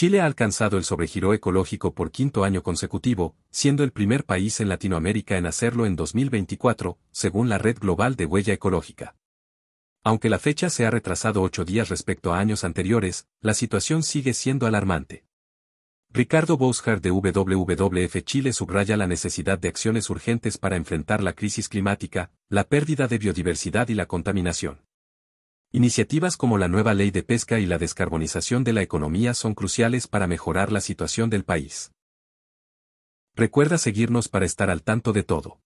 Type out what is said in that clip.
Chile ha alcanzado el sobregiro ecológico por quinto año consecutivo, siendo el primer país en Latinoamérica en hacerlo en 2024, según la Red Global de Huella Ecológica. Aunque la fecha se ha retrasado ocho días respecto a años anteriores, la situación sigue siendo alarmante. Ricardo Bousjar de WWF Chile subraya la necesidad de acciones urgentes para enfrentar la crisis climática, la pérdida de biodiversidad y la contaminación. Iniciativas como la nueva ley de pesca y la descarbonización de la economía son cruciales para mejorar la situación del país. Recuerda seguirnos para estar al tanto de todo.